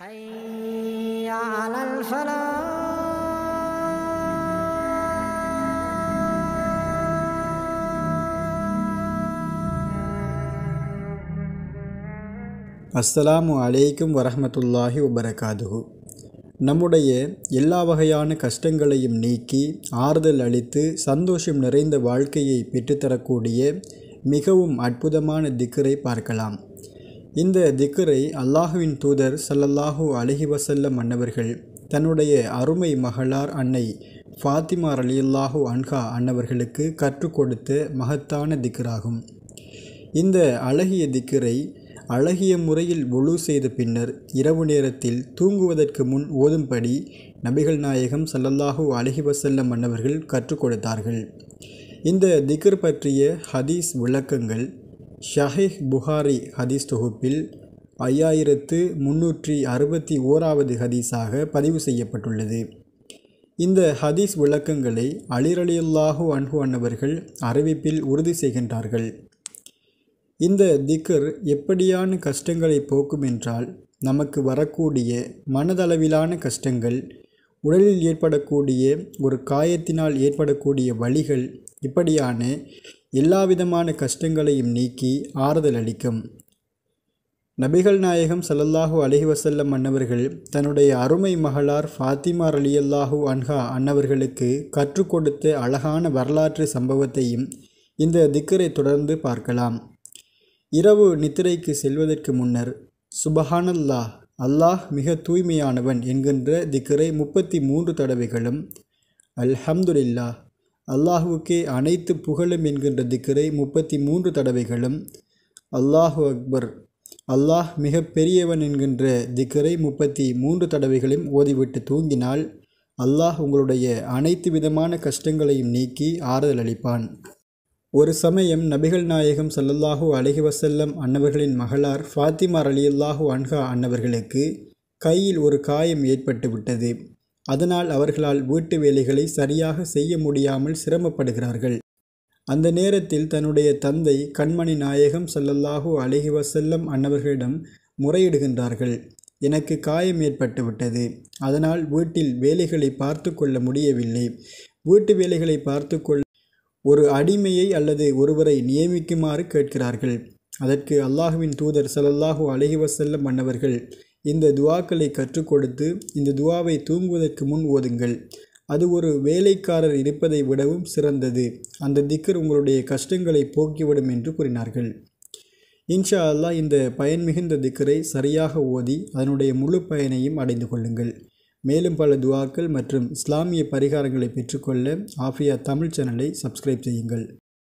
حي அஸ்ஸலாமு அலைக்கும் வரமத்துல்லாஹி உபரகாதுகு நம்முடைய எல்லா வகையான கஷ்டங்களையும் நீக்கி ஆறுதல் அளித்து சந்தோஷம் நிறைந்த வாழ்க்கையை பெற்றுத்தரக்கூடிய மிகவும் அற்புதமான திக்கரை பார்க்கலாம் இந்த திக்கரை அல்லாஹுவின் தூதர் சல்லல்லாஹூ அலஹி வசல்ல மன்னவர்கள் தன்னுடைய அருமை மகளார் அன்னை ஃபாத்திமா அலியுல்லாஹூ அன்ஹா அன்னவர்களுக்கு கற்றுக் கொடுத்த மகத்தான திக்கராகும் இந்த அழகிய திக்கரை அழகிய முறையில் ஒழு செய்த பின்னர் இரவு நேரத்தில் தூங்குவதற்கு முன் ஓதும்படி நபிகள் நாயகம் சல்லல்லாஹூ அலஹி வசல்லம் மன்னவர்கள் கற்றுக் கொடுத்தார்கள் இந்த திக்கர் பற்றிய ஹதீஸ் விளக்கங்கள் ஷஹீஹ் புகாரி ஹதீஸ் தொகுப்பில் ஐயாயிரத்து முன்னூற்றி அறுபத்தி ஓராவது ஹதீஸாக பதிவு செய்யப்பட்டுள்ளது இந்த ஹதீஸ் விளக்கங்களை அலிரலியுல்லாஹு அன்பு அன்னவர்கள் அறிவிப்பில் உறுதி செய்கின்றார்கள் இந்த திக்கர் எப்படியான கஷ்டங்களை போக்கும் என்றால் நமக்கு வரக்கூடிய மனதளவிலான கஷ்டங்கள் உடலில் ஏற்படக்கூடிய ஒரு காயத்தினால் ஏற்படக்கூடிய வழிகள் இப்படியான எல்லாவிதமான கஷ்டங்களையும் நீக்கி ஆறுதல் அளிக்கும் நபிகள் நாயகம் சல்லல்லாஹூ அலஹி வசல்லம் அன்னவர்கள் தன்னுடைய அருமை மகளார் ஃபாத்திமா அலியல்லாஹூ அன்ஹா அன்னவர்களுக்கு கற்றுக் கொடுத்த அழகான வரலாற்று சம்பவத்தையும் இந்த திக்கரை தொடர்ந்து பார்க்கலாம் இரவு நித்திரைக்கு செல்வதற்கு முன்னர் சுபஹானல்லா அல்லாஹ் மிக தூய்மையானவன் என்கின்ற திக்கரை முப்பத்தி மூன்று தடவைகளும் அல்ஹம்துலில்லாஹ் அல்லாஹுவுக்கே அனைத்து புகழும் என்கின்ற திக்கரை முப்பத்தி மூன்று தடவைகளும் அல்லாஹு அக்பர் அல்லாஹ் மிக பெரியவன் என்கின்ற திக்கரை முப்பத்தி மூன்று தடவைகளையும் ஓதிவிட்டு தூங்கினால் அல்லாஹ் உங்களுடைய அனைத்து விதமான கஷ்டங்களையும் நீக்கி ஆறுதல் அளிப்பான் ஒரு சமயம் நபிகள் நாயகம் சல்லல்லாஹூ அலஹி வசல்லம் அன்னவர்களின் மகளார் ஃபாத்திமார் அலி அல்லாஹூ அன்ஹா அன்னவர்களுக்கு கையில் ஒரு காயம் ஏற்பட்டு விட்டது அதனால் அவர்களால் வீட்டு வேலைகளை சரியாக செய்ய முடியாமல் சிரமப்படுகிறார்கள் அந்த நேரத்தில் தன்னுடைய தந்தை கண்மணி நாயகம் சல்லல்லாஹு அலஹி வசல்லம் அன்னவர்களிடம் முறையிடுகின்றார்கள் எனக்கு காயம் ஏற்பட்டுவிட்டது அதனால் வீட்டில் வேலைகளை பார்த்து கொள்ள முடியவில்லை வீட்டு வேலைகளை பார்த்து கொள்ள ஒரு அடிமையை அல்லது ஒருவரை நியமிக்குமாறு கேட்கிறார்கள் அதற்கு அல்லாஹுவின் தூதர் சல்லல்லாஹு அலஹி வசல்லம் அன்னவர்கள் இந்த துவாக்களை கற்றுக் கொடுத்து இந்த துவாவை தூங்குவதற்கு முன் ஓதுங்கள் அது ஒரு வேலைக்காரர் இருப்பதை விடவும் சிறந்தது அந்த திக்கர் உங்களுடைய கஷ்டங்களை போக்கிவிடும் என்று கூறினார்கள் இன்ஷா அல்லா இந்த பயன் மிகுந்த திக்கரை சரியாக ஓதி அதனுடைய முழு பயனையும் அடைந்து கொள்ளுங்கள் மேலும் பல துவாக்கள் மற்றும் இஸ்லாமிய பரிகாரங்களை பெற்றுக்கொள்ள ஆஃபியா தமிழ் சேனலை சப்ஸ்கிரைப் செய்யுங்கள்